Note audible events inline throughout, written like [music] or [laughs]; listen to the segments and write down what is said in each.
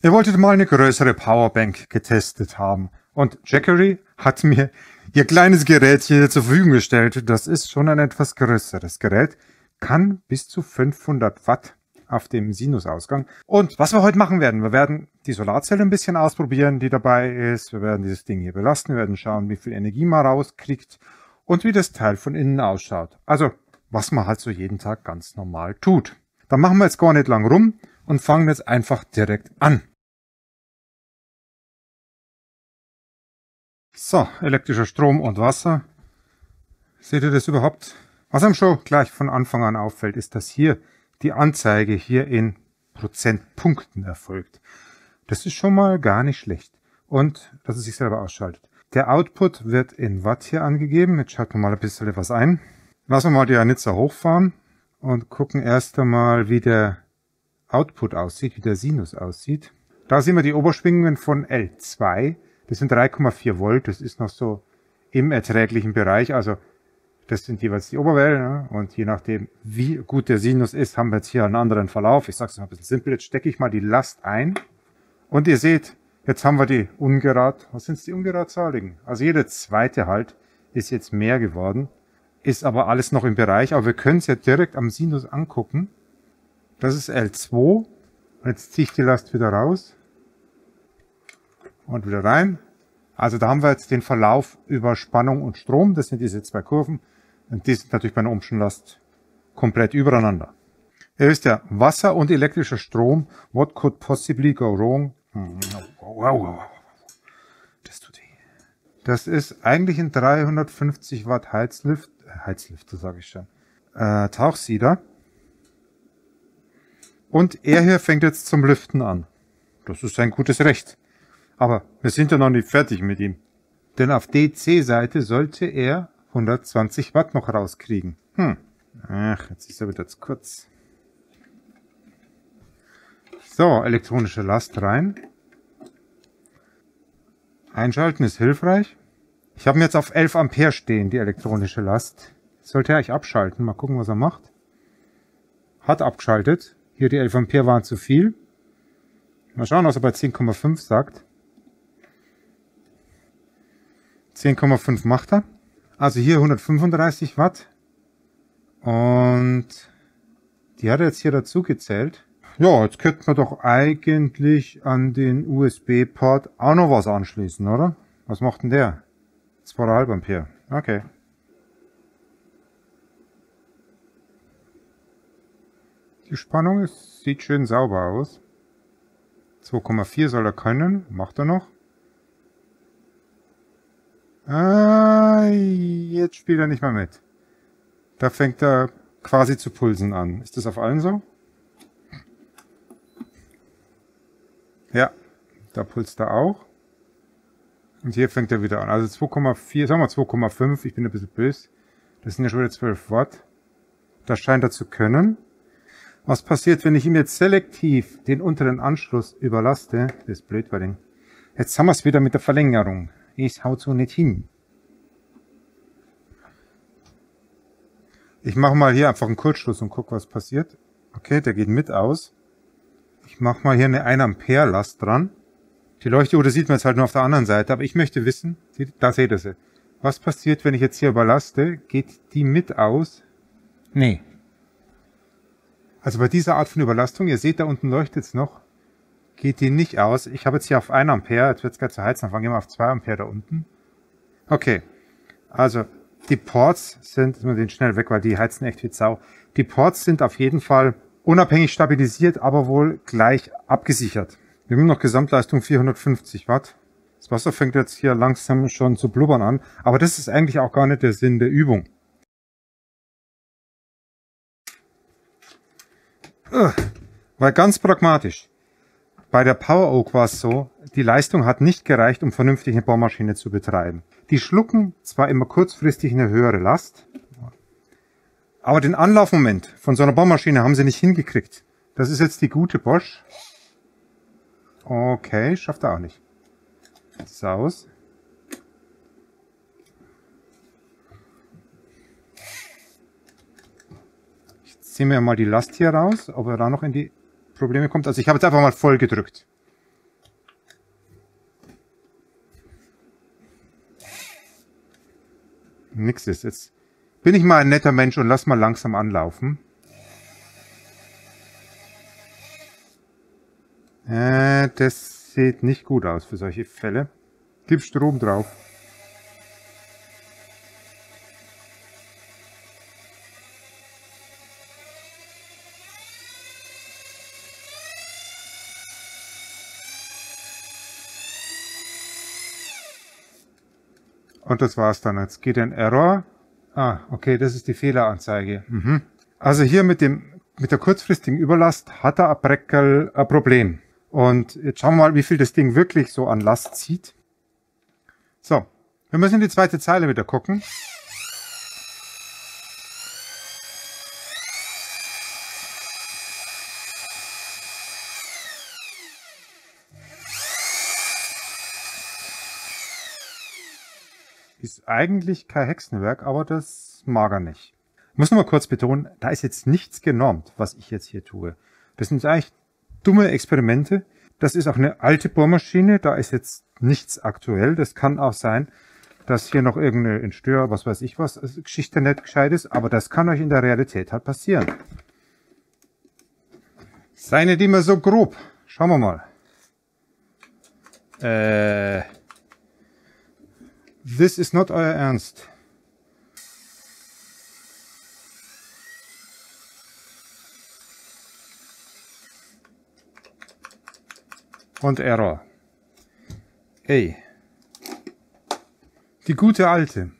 Ihr wolltet mal eine größere Powerbank getestet haben. Und Jackery hat mir ihr kleines Gerät hier zur Verfügung gestellt. Das ist schon ein etwas größeres Gerät. Kann bis zu 500 Watt auf dem Sinusausgang. Und was wir heute machen werden, wir werden die Solarzelle ein bisschen ausprobieren, die dabei ist. Wir werden dieses Ding hier belasten. Wir werden schauen, wie viel Energie man rauskriegt und wie das Teil von innen ausschaut. Also, was man halt so jeden Tag ganz normal tut. Dann machen wir jetzt gar nicht lang rum und fangen jetzt einfach direkt an. So, elektrischer Strom und Wasser. Seht ihr das überhaupt? Was einem schon gleich von Anfang an auffällt, ist, dass hier die Anzeige hier in Prozentpunkten erfolgt. Das ist schon mal gar nicht schlecht. Und dass es sich selber ausschaltet. Der Output wird in Watt hier angegeben. Jetzt schalten wir mal ein bisschen was ein. Lassen wir mal die Anitzer hochfahren und gucken erst einmal, wie der Output aussieht, wie der Sinus aussieht. Da sehen wir die Oberschwingungen von L2. Das sind 3,4 Volt. Das ist noch so im erträglichen Bereich. Also das sind jeweils die Oberwellen. Ne? Und je nachdem, wie gut der Sinus ist, haben wir jetzt hier einen anderen Verlauf. Ich sage es mal ein bisschen simpel. Jetzt stecke ich mal die Last ein. Und ihr seht, jetzt haben wir die ungerad. Was sind die ungeradzahligen? Also jede zweite halt ist jetzt mehr geworden. Ist aber alles noch im Bereich. Aber wir können es ja direkt am Sinus angucken. Das ist L2. Jetzt ziehe ich die Last wieder raus und wieder rein. Also da haben wir jetzt den Verlauf über Spannung und Strom. Das sind diese zwei Kurven. Und die sind natürlich bei einer Last komplett übereinander. Ihr wisst ja, Wasser und elektrischer Strom, what could possibly go wrong? Das tut weh. Das ist eigentlich ein 350 Watt Heizlift, äh, Heizlift, sage ich schon, äh, Tauchsieder. Und er hier fängt jetzt zum Lüften an. Das ist sein gutes Recht. Aber wir sind ja noch nicht fertig mit ihm. Denn auf DC-Seite sollte er 120 Watt noch rauskriegen. Hm. Ach, jetzt ist er wieder zu kurz. So, elektronische Last rein. Einschalten ist hilfreich. Ich habe jetzt auf 11 Ampere stehen, die elektronische Last. Sollte er eigentlich abschalten. Mal gucken, was er macht. Hat abgeschaltet. Hier die 11 Ampere waren zu viel. Mal schauen, was er bei 10,5 sagt. 10,5 macht er. Also hier 135 Watt. Und die hat er jetzt hier dazu gezählt. Ja, jetzt könnten wir doch eigentlich an den USB-Port auch noch was anschließen, oder? Was macht denn der? 2,5 Ampere. Okay. Die Spannung ist, sieht schön sauber aus. 2,4 soll er können. Macht er noch. Ah, jetzt spielt er nicht mehr mit. Da fängt er quasi zu pulsen an. Ist das auf allen so? Ja, da pulst er auch. Und hier fängt er wieder an. Also 2,4, sagen wir 2,5. Ich bin ein bisschen böse. Das sind ja schon wieder 12 Watt. Das scheint er zu können. Was passiert, wenn ich ihm jetzt selektiv den unteren Anschluss überlaste? Das ist blöd, weil den jetzt haben wir es wieder mit der Verlängerung. Ich hau so nicht hin. Ich mache mal hier einfach einen Kurzschluss und guck, was passiert. Okay, der geht mit aus. Ich mache mal hier eine 1 Ampere Last dran. Die Leuchtuhr sieht man jetzt halt nur auf der anderen Seite, aber ich möchte wissen, da seht ihr sie. Was passiert, wenn ich jetzt hier überlaste? Geht die mit aus? Nee, also bei dieser Art von Überlastung, ihr seht, da unten leuchtet es noch, geht die nicht aus. Ich habe jetzt hier auf 1 Ampere, jetzt wird es gerade zu heizen, dann fangen wir mal auf 2 Ampere da unten. Okay, also die Ports sind, jetzt muss den schnell weg, weil die heizen echt wie Sau. Die Ports sind auf jeden Fall unabhängig stabilisiert, aber wohl gleich abgesichert. Wir haben noch Gesamtleistung 450 Watt. Das Wasser fängt jetzt hier langsam schon zu blubbern an, aber das ist eigentlich auch gar nicht der Sinn der Übung. Ah, Weil ganz pragmatisch. Bei der Power Oak war es so, die Leistung hat nicht gereicht, um vernünftig eine Bohrmaschine zu betreiben. Die schlucken zwar immer kurzfristig eine höhere Last, aber den Anlaufmoment von so einer Bohrmaschine haben sie nicht hingekriegt. Das ist jetzt die gute Bosch. Okay, schafft er auch nicht. Saus. ziehen wir mal die Last hier raus, ob er da noch in die Probleme kommt. Also ich habe jetzt einfach mal voll gedrückt. Nix ist. Jetzt bin ich mal ein netter Mensch und lass mal langsam anlaufen. Äh, das sieht nicht gut aus für solche Fälle. Gib Strom drauf. Und das war's dann. Jetzt geht ein Error. Ah, okay, das ist die Fehleranzeige. Mhm. Also hier mit dem, mit der kurzfristigen Überlast hat er ein Breckel ein Problem. Und jetzt schauen wir mal, wie viel das Ding wirklich so an Last zieht. So. Wir müssen in die zweite Zeile wieder gucken. Ist eigentlich kein Hexenwerk, aber das mag er nicht. Ich muss nur mal kurz betonen, da ist jetzt nichts genormt, was ich jetzt hier tue. Das sind eigentlich dumme Experimente. Das ist auch eine alte Bohrmaschine, da ist jetzt nichts aktuell. Das kann auch sein, dass hier noch irgendeine Entstör, was weiß ich was, also Geschichte nicht gescheit ist, aber das kann euch in der Realität halt passieren. Seine die immer so grob. Schauen wir mal. Äh, This is not euer Ernst. Und Error. Ey. Die gute alte.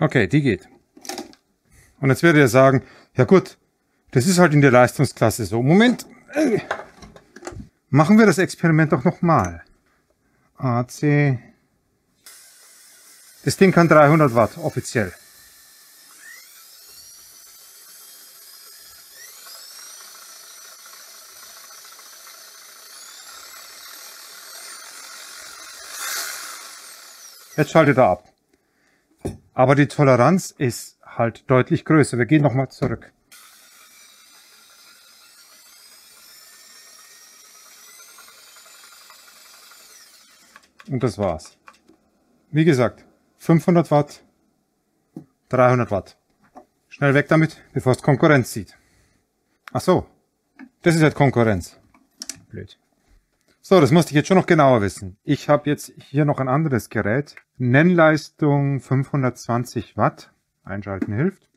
Okay, die geht. Und jetzt werdet ihr sagen, ja gut, das ist halt in der Leistungsklasse so. Moment, Machen wir das Experiment doch nochmal. AC. Das Ding kann 300 Watt, offiziell. Jetzt schaltet er ab. Aber die Toleranz ist halt deutlich größer. Wir gehen nochmal zurück. und das war's. Wie gesagt, 500 Watt, 300 Watt. Schnell weg damit, bevor es Konkurrenz sieht. Ach so, das ist halt Konkurrenz. Blöd. So, das musste ich jetzt schon noch genauer wissen. Ich habe jetzt hier noch ein anderes Gerät. Nennleistung 520 Watt. Einschalten hilft.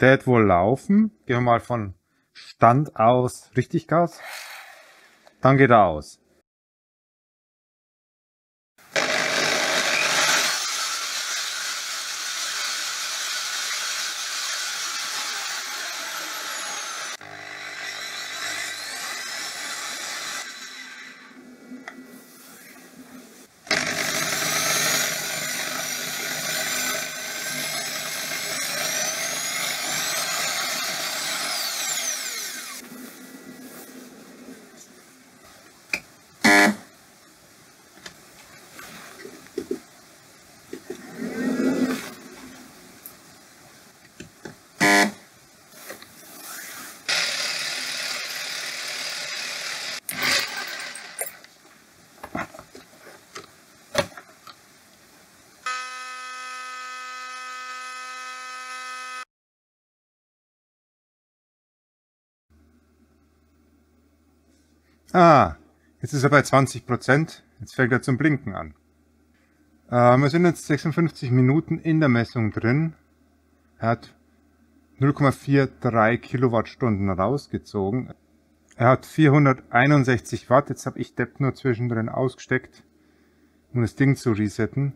Der hat wohl laufen. Gehen wir mal von Stand aus, richtig Gas? Dann geht er aus. Ah, jetzt ist er bei 20 Prozent. Jetzt fängt er zum Blinken an. Ähm, wir sind jetzt 56 Minuten in der Messung drin. Er hat 0,43 Kilowattstunden rausgezogen. Er hat 461 Watt. Jetzt habe ich Depp nur zwischendrin ausgesteckt, um das Ding zu resetten.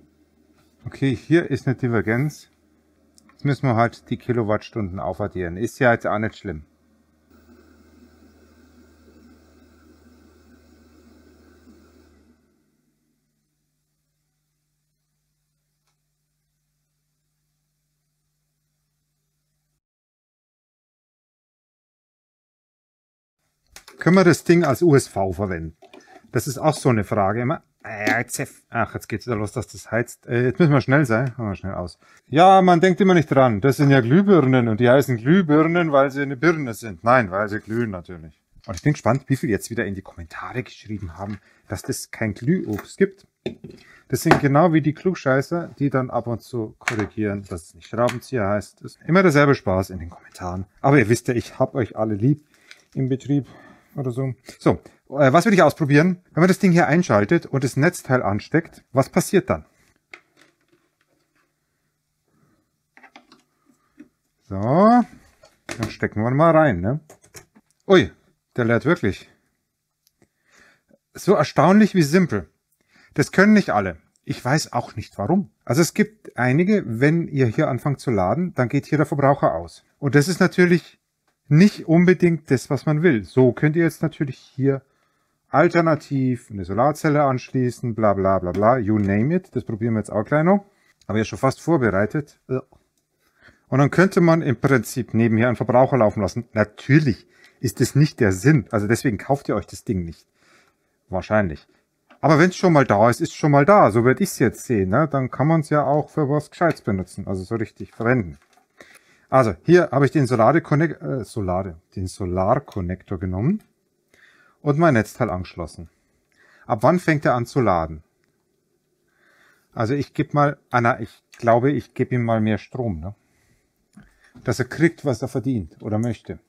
Okay, hier ist eine Divergenz. Jetzt müssen wir halt die Kilowattstunden aufaddieren. Ist ja jetzt auch nicht schlimm. Können wir das Ding als USV verwenden? Das ist auch so eine Frage immer. Ah ach, jetzt geht's wieder los, dass das heizt. Äh, jetzt müssen wir schnell sein. Machen wir schnell aus. Ja, man denkt immer nicht dran. Das sind ja Glühbirnen und die heißen Glühbirnen, weil sie eine Birne sind. Nein, weil sie glühen natürlich. Und ich bin gespannt, wie viele jetzt wieder in die Kommentare geschrieben haben, dass das kein Glühobst gibt. Das sind genau wie die Klugscheißer, die dann ab und zu korrigieren, dass es nicht Schraubenzieher heißt. Das ist immer derselbe Spaß in den Kommentaren. Aber ihr wisst ja, ich hab euch alle lieb im Betrieb oder so. So, äh, was will ich ausprobieren? Wenn man das Ding hier einschaltet und das Netzteil ansteckt, was passiert dann? So, dann stecken wir mal rein. Ne? Ui, der lädt wirklich. So erstaunlich wie simpel. Das können nicht alle. Ich weiß auch nicht warum. Also es gibt einige, wenn ihr hier anfangt zu laden, dann geht hier der Verbraucher aus. Und das ist natürlich nicht unbedingt das, was man will. So könnt ihr jetzt natürlich hier alternativ eine Solarzelle anschließen, bla bla bla bla, you name it. Das probieren wir jetzt auch gleich noch. Aber ja schon fast vorbereitet. Und dann könnte man im Prinzip nebenher einen Verbraucher laufen lassen. Natürlich ist das nicht der Sinn. Also deswegen kauft ihr euch das Ding nicht. Wahrscheinlich. Aber wenn es schon mal da ist, ist schon mal da. So werde ich es jetzt sehen. Ne? Dann kann man es ja auch für was Gescheites benutzen. Also so richtig verwenden. Also hier habe ich den Solare Connect, äh, Solare, den Solar Connector genommen und mein Netzteil angeschlossen. Ab wann fängt er an zu laden? Also ich gebe mal, Anna, ich glaube, ich gebe ihm mal mehr Strom, ne? dass er kriegt, was er verdient oder möchte.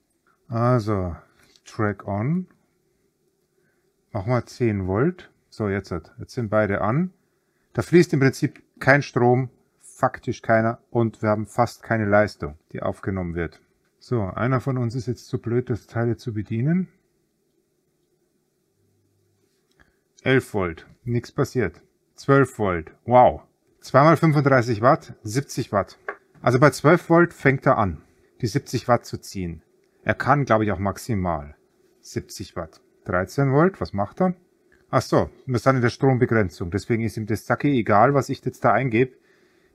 Also, Track on. Machen wir 10 Volt. So, jetzt, jetzt sind beide an. Da fließt im Prinzip kein Strom faktisch keiner und wir haben fast keine Leistung, die aufgenommen wird. So, einer von uns ist jetzt zu blöd, das Teil zu bedienen. 11 Volt, nichts passiert. 12 Volt, wow. 2 x 35 Watt, 70 Watt. Also bei 12 Volt fängt er an, die 70 Watt zu ziehen. Er kann, glaube ich, auch maximal 70 Watt. 13 Volt, was macht er? Ach so, wir sind in der Strombegrenzung, deswegen ist ihm das Sacke egal, was ich jetzt da eingebe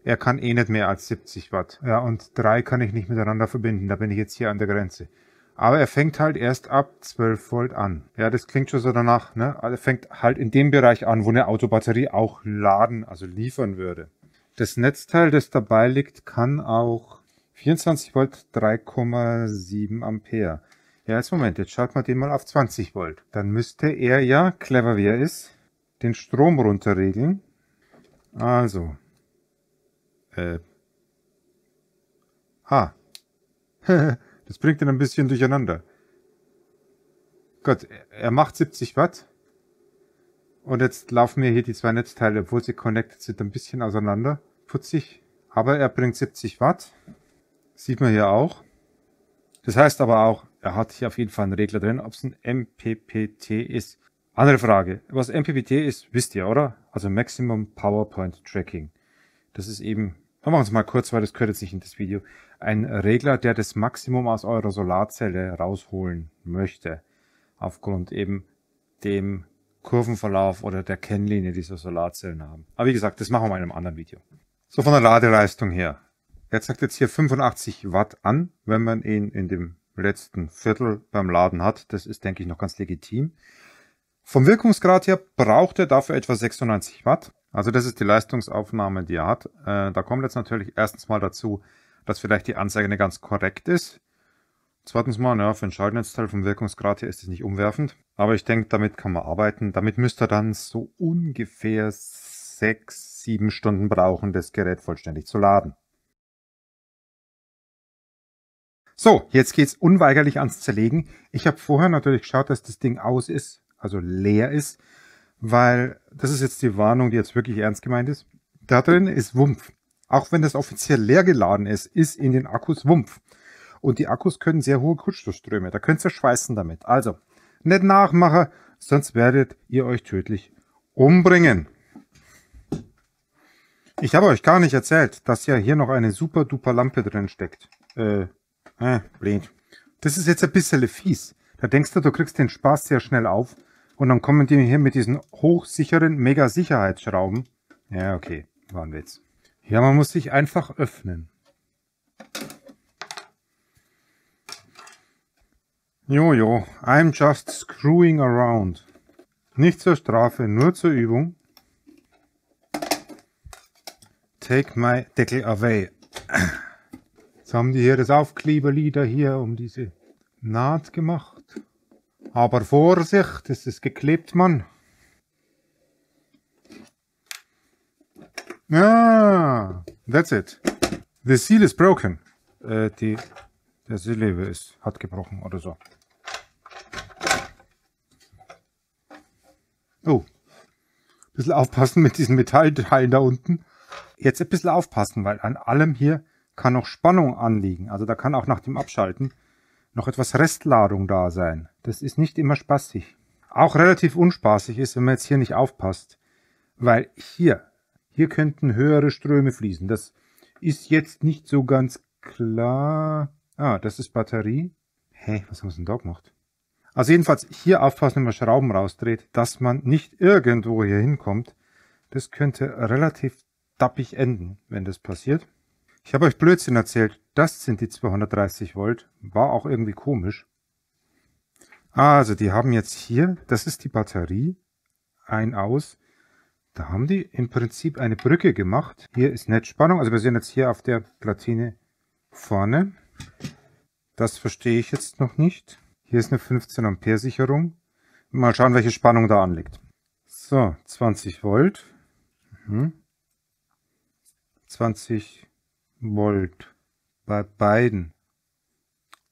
er kann eh nicht mehr als 70 Watt. Ja, und drei kann ich nicht miteinander verbinden. Da bin ich jetzt hier an der Grenze. Aber er fängt halt erst ab 12 Volt an. Ja, das klingt schon so danach, ne? Also er fängt halt in dem Bereich an, wo eine Autobatterie auch laden, also liefern würde. Das Netzteil, das dabei liegt, kann auch 24 Volt 3,7 Ampere. Ja, jetzt Moment, jetzt schaut man den mal auf 20 Volt. Dann müsste er ja, clever wie er ist, den Strom runterregeln. Also, äh. Ah. [laughs] das bringt ihn ein bisschen durcheinander. Gott, er macht 70 Watt. Und jetzt laufen mir hier die zwei Netzteile, obwohl sie connected sind, ein bisschen auseinander. Putzig. Aber er bringt 70 Watt. Sieht man hier auch. Das heißt aber auch, er hat hier auf jeden Fall einen Regler drin. Ob es ein MPPT ist, andere Frage. Was MPPT ist, wisst ihr, oder? Also Maximum PowerPoint Tracking. Das ist eben machen wir uns mal kurz, weil das gehört jetzt nicht in das Video, ein Regler, der das Maximum aus eurer Solarzelle rausholen möchte, aufgrund eben dem Kurvenverlauf oder der Kennlinie, dieser Solarzellen haben. Aber wie gesagt, das machen wir mal in einem anderen Video. So von der Ladeleistung her. Er zeigt jetzt hier 85 Watt an, wenn man ihn in dem letzten Viertel beim Laden hat. Das ist, denke ich, noch ganz legitim. Vom Wirkungsgrad her braucht er dafür etwa 96 Watt. Also das ist die Leistungsaufnahme, die er hat. Äh, da kommt jetzt natürlich erstens mal dazu, dass vielleicht die Anzeige nicht ganz korrekt ist. Zweitens mal, ja, für ein Schaltnetzteil vom Wirkungsgrad her ist es nicht umwerfend. Aber ich denke, damit kann man arbeiten. Damit müsste er dann so ungefähr sechs, sieben Stunden brauchen, das Gerät vollständig zu laden. So, jetzt geht es unweigerlich ans Zerlegen. Ich habe vorher natürlich geschaut, dass das Ding aus ist, also leer ist weil das ist jetzt die Warnung, die jetzt wirklich ernst gemeint ist. Da drin ist Wumpf. Auch wenn das offiziell leer geladen ist, ist in den Akkus Wumpf. Und die Akkus können sehr hohe Kurzschlussströme. Da könnt ihr schweißen damit. Also, nicht nachmachen, sonst werdet ihr euch tödlich umbringen. Ich habe euch gar nicht erzählt, dass ja hier noch eine super duper Lampe drin steckt. Äh, äh, blind. Das ist jetzt ein bisschen fies. Da denkst du, du kriegst den Spaß sehr schnell auf, und dann kommen die hier mit diesen hochsicheren Mega-Sicherheitsschrauben. Ja, okay, war ein Witz. Ja, man muss sich einfach öffnen. Jojo, I'm just screwing around. Nicht zur Strafe, nur zur Übung. Take my Deckel away. Jetzt haben die hier das Aufkleberlieder hier um diese Naht gemacht. Aber Vorsicht, es ist geklebt, Mann. Ja, ah, that's it. The seal is broken. Äh, die, der Seelebe ist, hat gebrochen oder so. Oh. Ein bisschen aufpassen mit diesen Metallteilen da unten. Jetzt ein bisschen aufpassen, weil an allem hier kann noch Spannung anliegen. Also da kann auch nach dem Abschalten noch etwas Restladung da sein. Das ist nicht immer spaßig. Auch relativ unspaßig ist, wenn man jetzt hier nicht aufpasst. Weil hier, hier könnten höhere Ströme fließen. Das ist jetzt nicht so ganz klar. Ah, das ist Batterie. Hey, was haben wir denn da gemacht? Also jedenfalls hier aufpassen, wenn man Schrauben rausdreht, dass man nicht irgendwo hier hinkommt. Das könnte relativ dappig enden, wenn das passiert. Ich habe euch Blödsinn erzählt. Das sind die 230 Volt. War auch irgendwie komisch. Also, die haben jetzt hier, das ist die Batterie, ein Aus. Da haben die im Prinzip eine Brücke gemacht. Hier ist Netzspannung. Also wir sehen jetzt hier auf der Platine vorne. Das verstehe ich jetzt noch nicht. Hier ist eine 15 Ampere Sicherung. Mal schauen, welche Spannung da anliegt. So, 20 Volt. Mhm. 20 wollt. Bei beiden.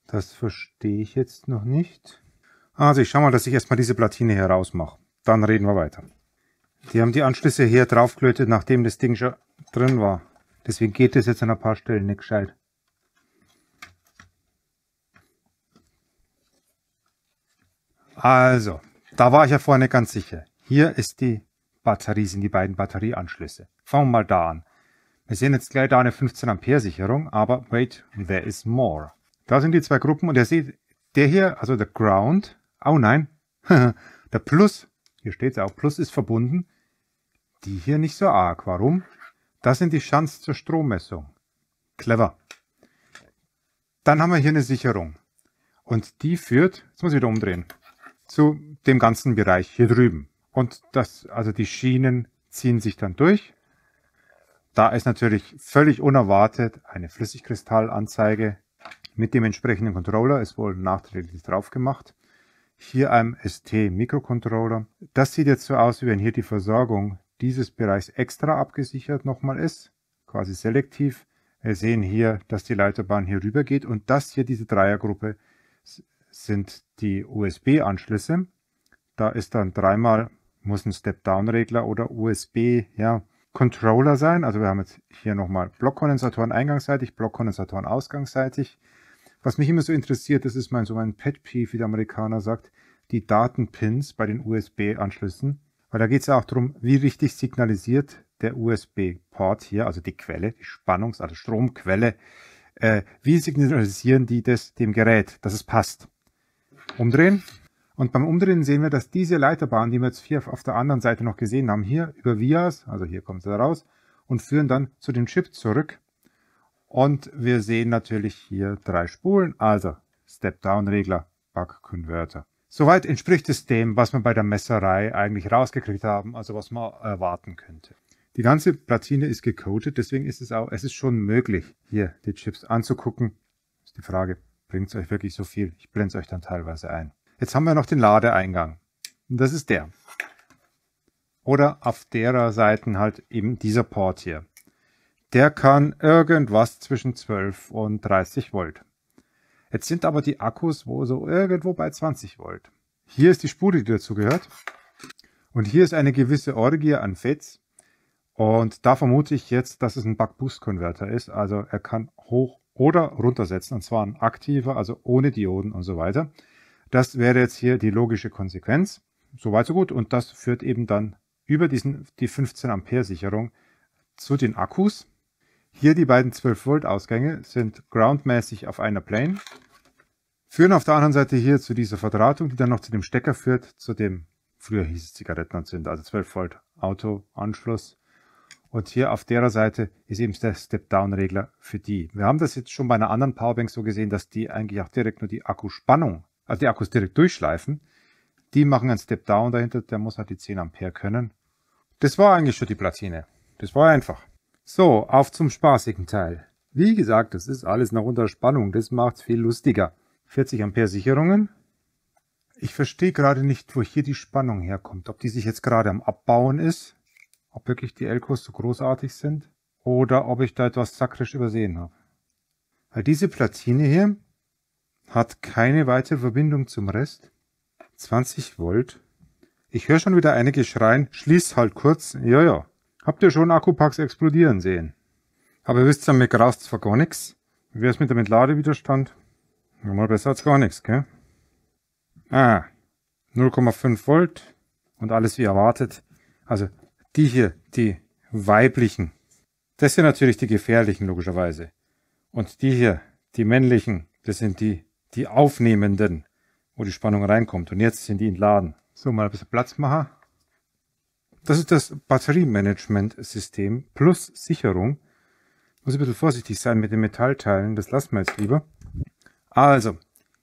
Das verstehe ich jetzt noch nicht. Also ich schau mal, dass ich erstmal diese Platine hier rausmache. Dann reden wir weiter. Die haben die Anschlüsse hier draufgelötet, nachdem das Ding schon drin war. Deswegen geht das jetzt an ein paar Stellen nicht gescheit. Also, da war ich ja vorher nicht ganz sicher. Hier ist die Batterie, sind die beiden Batterieanschlüsse. Fangen wir mal da an. Wir sehen jetzt gleich da eine 15 Ampere Sicherung, aber wait, there is more. Da sind die zwei Gruppen und ihr seht, der hier, also der Ground, oh nein, [laughs] der Plus, hier steht es auch, Plus ist verbunden, die hier nicht so arg. Warum? Das sind die Schanz zur Strommessung. Clever. Dann haben wir hier eine Sicherung. Und die führt, jetzt muss ich wieder umdrehen, zu dem ganzen Bereich hier drüben. Und das, also die Schienen ziehen sich dann durch da ist natürlich völlig unerwartet eine Flüssigkristallanzeige mit dem entsprechenden Controller. ist wohl nachträglich drauf gemacht. Hier einem ST Mikrocontroller. Das sieht jetzt so aus, wie wenn hier die Versorgung dieses Bereichs extra abgesichert nochmal ist, quasi selektiv. Wir sehen hier, dass die Leiterbahn hier rüber geht und das hier, diese Dreiergruppe, sind die USB-Anschlüsse. Da ist dann dreimal, muss ein Step-Down-Regler oder USB, ja, Controller sein. Also wir haben jetzt hier nochmal Blockkondensatoren eingangsseitig, Blockkondensatoren ausgangsseitig. Was mich immer so interessiert, das ist mein, so mein Pet Peeve, wie der Amerikaner sagt, die Datenpins bei den USB-Anschlüssen. Weil da geht es ja auch darum, wie richtig signalisiert der USB-Port hier, also die Quelle, die Spannungs-, also Stromquelle, äh, wie signalisieren die das dem Gerät, dass es passt. Umdrehen, und beim Umdrehen sehen wir, dass diese Leiterbahn, die wir jetzt hier auf der anderen Seite noch gesehen haben, hier über Vias, also hier kommen sie raus, und führen dann zu dem Chip zurück. Und wir sehen natürlich hier drei Spulen, also Step-Down-Regler, Bug-Converter. Soweit entspricht es dem, was wir bei der Messerei eigentlich rausgekriegt haben, also was man erwarten könnte. Die ganze Platine ist gecoated, deswegen ist es auch, es ist schon möglich, hier die Chips anzugucken. Ist die Frage, bringt es euch wirklich so viel? Ich blende es euch dann teilweise ein. Jetzt haben wir noch den Ladeeingang. Und das ist der. Oder auf derer Seiten halt eben dieser Port hier. Der kann irgendwas zwischen 12 und 30 Volt. Jetzt sind aber die Akkus wo so irgendwo bei 20 Volt. Hier ist die Spule, die dazu gehört. Und hier ist eine gewisse Orgie an FETs. Und da vermute ich jetzt, dass es ein bug boost konverter ist. Also er kann hoch oder runtersetzen. Und zwar ein aktiver, also ohne Dioden und so weiter. Das wäre jetzt hier die logische Konsequenz. So weit, so gut. Und das führt eben dann über diesen, die 15 Ampere Sicherung zu den Akkus. Hier die beiden 12 Volt Ausgänge sind groundmäßig auf einer Plane, führen auf der anderen Seite hier zu dieser Verdrahtung, die dann noch zu dem Stecker führt, zu dem, früher hieß es Zigarettenanzünder, also 12 Volt Auto Anschluss. Und hier auf derer Seite ist eben der Step-Down-Regler für die. Wir haben das jetzt schon bei einer anderen Powerbank so gesehen, dass die eigentlich auch direkt nur die Akkuspannung also die Akkus direkt durchschleifen. Die machen einen Step Down dahinter, der muss halt die 10 Ampere können. Das war eigentlich schon die Platine. Das war einfach. So, auf zum spaßigen Teil. Wie gesagt, das ist alles noch unter Spannung, das macht's viel lustiger. 40 Ampere Sicherungen. Ich verstehe gerade nicht, wo hier die Spannung herkommt. Ob die sich jetzt gerade am Abbauen ist, ob wirklich die Elkos so großartig sind oder ob ich da etwas sakrisch übersehen habe. Weil diese Platine hier, hat keine weitere Verbindung zum Rest. 20 Volt. Ich höre schon wieder einige schreien, schließ halt kurz. Ja, ja. Habt ihr schon Akkupacks explodieren sehen? Aber ihr wisst ja, mir graust zwar gar nichts. Wie wär's mit dem Ladewiderstand? Nochmal besser als gar nichts, gell? Ah, 0,5 Volt und alles wie erwartet. Also die hier, die weiblichen. Das sind natürlich die gefährlichen, logischerweise. Und die hier, die männlichen, das sind die, die Aufnehmenden, wo die Spannung reinkommt. Und jetzt sind die entladen. So, mal ein bisschen Platz machen. Das ist das Batteriemanagement-System plus Sicherung. Muss ein bisschen vorsichtig sein mit den Metallteilen, das lassen wir jetzt lieber. Also,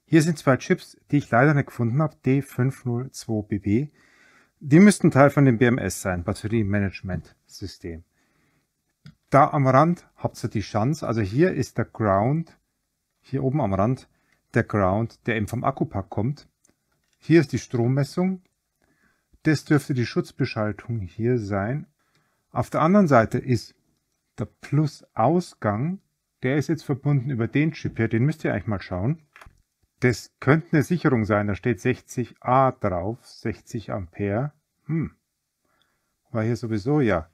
hier sind zwei Chips, die ich leider nicht gefunden habe, D502BB. Die müssten Teil von dem BMS sein, Batteriemanagement-System. Da am Rand habt ihr die Chance, also hier ist der Ground, hier oben am Rand der Ground, der eben vom Akkupack kommt. Hier ist die Strommessung. Das dürfte die Schutzbeschaltung hier sein. Auf der anderen Seite ist der Plus-Ausgang. Der ist jetzt verbunden über den Chip hier. Den müsst ihr eigentlich mal schauen. Das könnte eine Sicherung sein. Da steht 60A drauf. 60 Ampere. Hm. Weil hier sowieso ja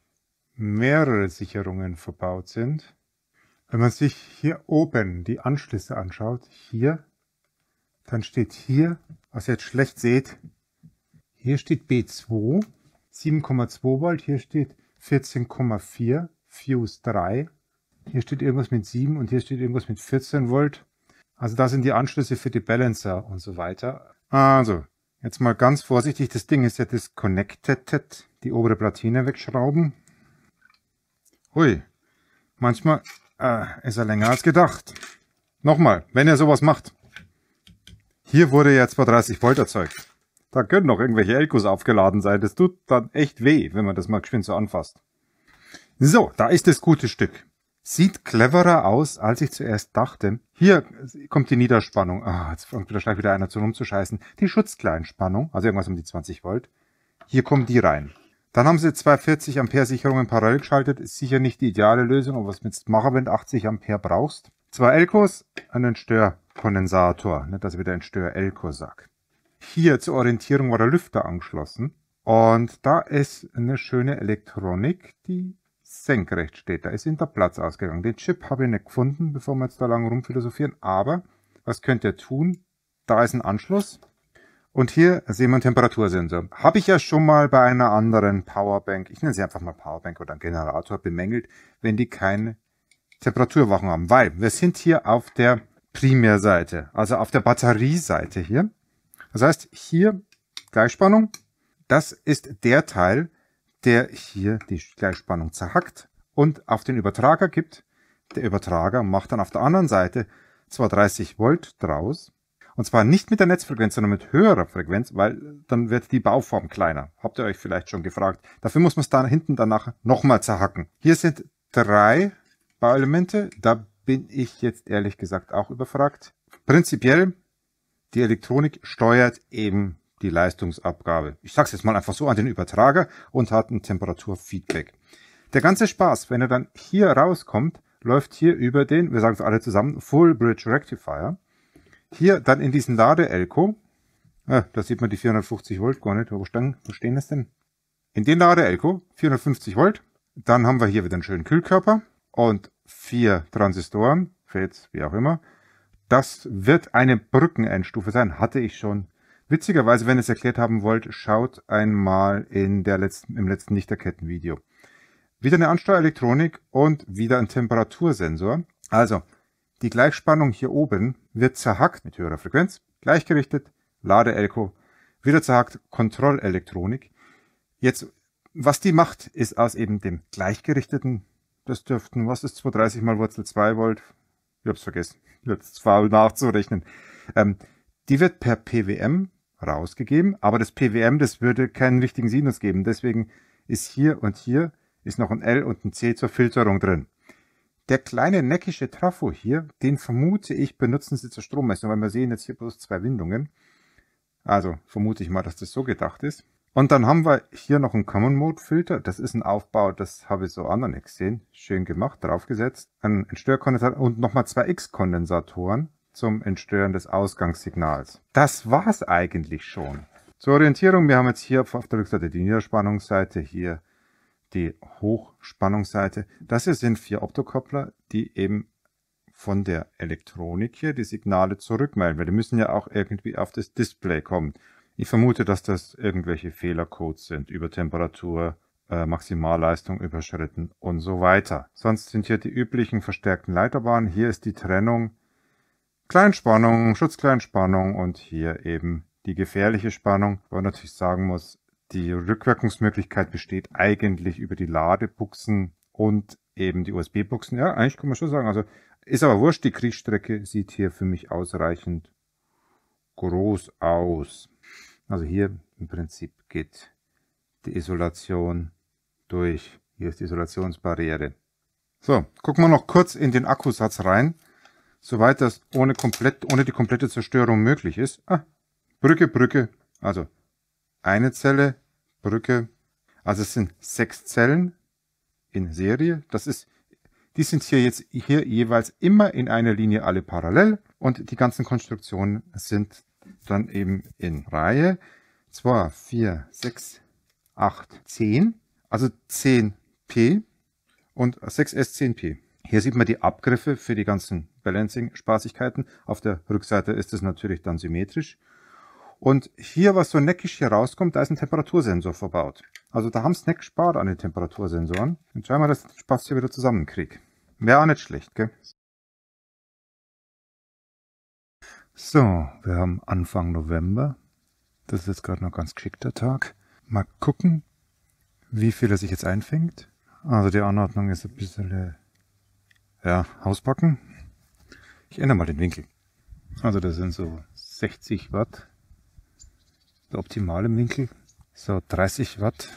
mehrere Sicherungen verbaut sind. Wenn man sich hier oben die Anschlüsse anschaut, hier dann steht hier, was ihr jetzt schlecht seht, hier steht B2, 7,2 Volt, hier steht 14,4, Fuse 3. Hier steht irgendwas mit 7 und hier steht irgendwas mit 14 Volt. Also da sind die Anschlüsse für die Balancer und so weiter. Also, jetzt mal ganz vorsichtig, das Ding ist ja disconnected. Die obere Platine wegschrauben. Hui, manchmal äh, ist er länger als gedacht. Nochmal, wenn ihr sowas macht, hier wurde ja 230 Volt erzeugt. Da können noch irgendwelche Elkos aufgeladen sein. Das tut dann echt weh, wenn man das mal geschwind so anfasst. So, da ist das gute Stück. Sieht cleverer aus, als ich zuerst dachte. Hier kommt die Niederspannung. Ah, jetzt fängt wieder gleich wieder einer zu rumzuscheißen. Die Schutzkleinspannung, also irgendwas um die 20 Volt. Hier kommen die rein. Dann haben sie 240 Ampere Sicherungen parallel geschaltet. Ist sicher nicht die ideale Lösung, aber was mit machen, wenn du 80 Ampere brauchst? zwei Elkos an den Störkondensator, nicht, ne, dass ich wieder ein Stör-Elko sage. Hier zur Orientierung war der Lüfter angeschlossen. Und da ist eine schöne Elektronik, die senkrecht steht. Da ist hinter Platz ausgegangen. Den Chip habe ich nicht gefunden, bevor wir jetzt da lang rumphilosophieren. Aber was könnt ihr tun? Da ist ein Anschluss. Und hier sehen wir einen Temperatursensor. Habe ich ja schon mal bei einer anderen Powerbank, ich nenne sie einfach mal Powerbank oder Generator, bemängelt, wenn die keinen Temperaturwachen haben, weil wir sind hier auf der Primärseite, also auf der Batterieseite hier. Das heißt, hier Gleichspannung, das ist der Teil, der hier die Gleichspannung zerhackt und auf den Übertrager gibt. Der Übertrager macht dann auf der anderen Seite zwar 30 Volt draus, und zwar nicht mit der Netzfrequenz, sondern mit höherer Frequenz, weil dann wird die Bauform kleiner. Habt ihr euch vielleicht schon gefragt. Dafür muss man es dann hinten danach nochmal zerhacken. Hier sind drei Bauelemente, da bin ich jetzt ehrlich gesagt auch überfragt. Prinzipiell, die Elektronik steuert eben die Leistungsabgabe. Ich sag's jetzt mal einfach so an den Übertrager und hat ein Temperaturfeedback. Der ganze Spaß, wenn er dann hier rauskommt, läuft hier über den, wir sagen es alle zusammen, Full Bridge Rectifier. Hier dann in diesen Lade-Elko. Ah, da sieht man die 450 Volt gar nicht. Wo, stehen, wo stehen das denn? In den Lade-Elko, 450 Volt. Dann haben wir hier wieder einen schönen Kühlkörper und vier Transistoren, Fates, wie auch immer. Das wird eine Brückenendstufe sein, hatte ich schon. Witzigerweise, wenn ihr es erklärt haben wollt, schaut einmal in der letzten, im letzten Nichterkettenvideo. Wieder eine Ansteuerelektronik und wieder ein Temperatursensor. Also, die Gleichspannung hier oben wird zerhackt mit höherer Frequenz, gleichgerichtet, Ladeelko, wieder zerhackt, Kontrollelektronik. Jetzt, was die macht, ist aus eben dem gleichgerichteten das dürften, was ist 230 mal Wurzel 2 Volt? Ich hab's vergessen. Jetzt faul nachzurechnen. Ähm, die wird per PWM rausgegeben, aber das PWM, das würde keinen richtigen Sinus geben. Deswegen ist hier und hier ist noch ein L und ein C zur Filterung drin. Der kleine neckische Trafo hier, den vermute ich, benutzen sie zur Strommessung, weil wir sehen jetzt hier bloß zwei Windungen. Also vermute ich mal, dass das so gedacht ist. Und dann haben wir hier noch einen Common Mode Filter. Das ist ein Aufbau, das habe ich so auch noch nicht gesehen. Schön gemacht, draufgesetzt. Ein Störkondensator und nochmal zwei X-Kondensatoren zum Entstören des Ausgangssignals. Das war's eigentlich schon. Zur Orientierung, wir haben jetzt hier auf der Rückseite die Niederspannungsseite, hier die Hochspannungsseite. Das hier sind vier Optokoppler, die eben von der Elektronik hier die Signale zurückmelden, weil die müssen ja auch irgendwie auf das Display kommen. Ich vermute, dass das irgendwelche Fehlercodes sind über Temperatur, äh, Maximalleistung überschritten und so weiter. Sonst sind hier die üblichen verstärkten Leiterbahnen. Hier ist die Trennung Kleinspannung, Schutzkleinspannung und hier eben die gefährliche Spannung, wo man natürlich sagen muss, die Rückwirkungsmöglichkeit besteht eigentlich über die Ladebuchsen und eben die USB-Buchsen. Ja, eigentlich kann man schon sagen, also ist aber wurscht, die Kriegsstrecke sieht hier für mich ausreichend groß aus. Also hier im Prinzip geht die Isolation durch. Hier ist die Isolationsbarriere. So, gucken wir noch kurz in den Akkusatz rein. Soweit das ohne, komplett, ohne die komplette Zerstörung möglich ist. Ah, Brücke, Brücke. Also eine Zelle, Brücke. Also es sind sechs Zellen in Serie. Das ist, die sind hier jetzt hier jeweils immer in einer Linie alle parallel. Und die ganzen Konstruktionen sind dann eben in Reihe 2, 4, 6, 8, 10, also 10p und 6S10p. Hier sieht man die Abgriffe für die ganzen Balancing-Spaßigkeiten. Auf der Rückseite ist es natürlich dann symmetrisch. Und hier, was so neckisch hier rauskommt, da ist ein Temperatursensor verbaut. Also da haben sie nicht gespart an den Temperatursensoren. Jetzt schauen wir, dass ich den Spaß hier wieder zusammenkriege. Wäre auch nicht schlecht, gell? So, wir haben Anfang November. Das ist jetzt gerade noch ganz geschickter Tag. Mal gucken, wie viel er sich jetzt einfängt. Also die Anordnung ist ein bisschen, äh, ja, auspacken. Ich ändere mal den Winkel. Also das sind so 60 Watt. Der optimale Winkel. So 30 Watt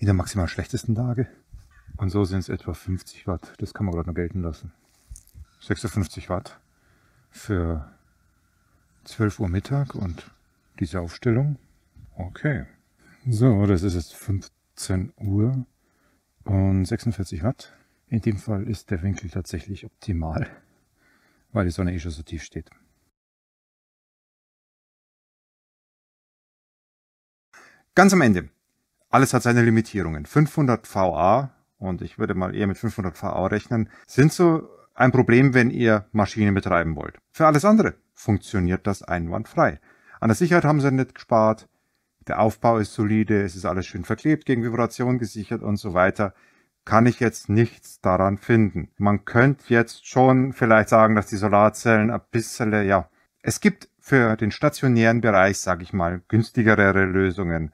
in der maximal schlechtesten Lage. Und so sind es etwa 50 Watt. Das kann man gerade noch gelten lassen. 56 Watt für 12 Uhr Mittag und diese Aufstellung. Okay. So, das ist jetzt 15 Uhr und 46 Watt. In dem Fall ist der Winkel tatsächlich optimal, weil die Sonne eh schon so tief steht. Ganz am Ende. Alles hat seine Limitierungen. 500 VA und ich würde mal eher mit 500 VA rechnen, sind so ein Problem, wenn ihr Maschinen betreiben wollt. Für alles andere funktioniert das einwandfrei. An der Sicherheit haben sie nicht gespart. Der Aufbau ist solide, es ist alles schön verklebt, gegen Vibration gesichert und so weiter. Kann ich jetzt nichts daran finden. Man könnte jetzt schon vielleicht sagen, dass die Solarzellen ein bisschen, ja, es gibt für den stationären Bereich, sage ich mal, günstigere Lösungen.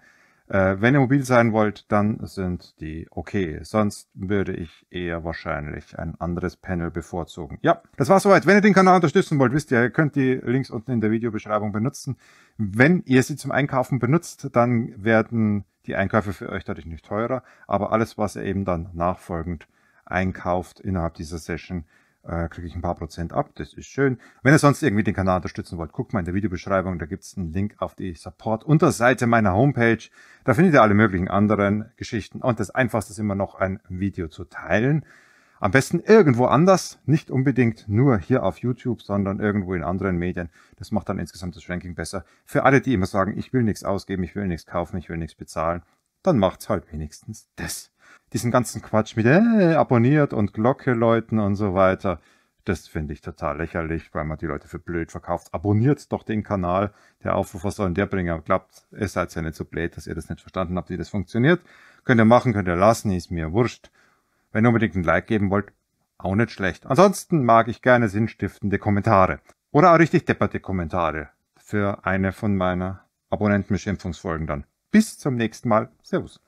Äh, wenn ihr mobil sein wollt, dann sind die okay. Sonst würde ich eher wahrscheinlich ein anderes Panel bevorzugen. Ja, das war soweit. Wenn ihr den Kanal unterstützen wollt, wisst ihr, ihr könnt die Links unten in der Videobeschreibung benutzen. Wenn ihr sie zum Einkaufen benutzt, dann werden die Einkäufe für euch dadurch nicht teurer. Aber alles, was ihr eben dann nachfolgend einkauft innerhalb dieser Session, äh, kriege ich ein paar Prozent ab. Das ist schön. Wenn ihr sonst irgendwie den Kanal unterstützen wollt, guckt mal in der Videobeschreibung. Da gibt's einen Link auf die Support-Unterseite meiner Homepage. Da findet ihr alle möglichen anderen Geschichten. Und das Einfachste ist immer noch, ein Video zu teilen. Am besten irgendwo anders, nicht unbedingt nur hier auf YouTube, sondern irgendwo in anderen Medien. Das macht dann insgesamt das Ranking besser. Für alle, die immer sagen, ich will nichts ausgeben, ich will nichts kaufen, ich will nichts bezahlen, dann macht's halt wenigstens das diesen ganzen Quatsch mit äh, abonniert und Glocke läuten und so weiter. Das finde ich total lächerlich, weil man die Leute für blöd verkauft. Abonniert doch den Kanal. Der Aufruf, was soll denn der bringen? Glaubt, ihr seid ja nicht so blöd, dass ihr das nicht verstanden habt, wie das funktioniert. Könnt ihr machen, könnt ihr lassen, ist mir wurscht. Wenn ihr unbedingt ein Like geben wollt, auch nicht schlecht. Ansonsten mag ich gerne sinnstiftende Kommentare. Oder auch richtig depperte Kommentare für eine von meiner Abonnentenbeschimpfungsfolgen dann. Bis zum nächsten Mal. Servus.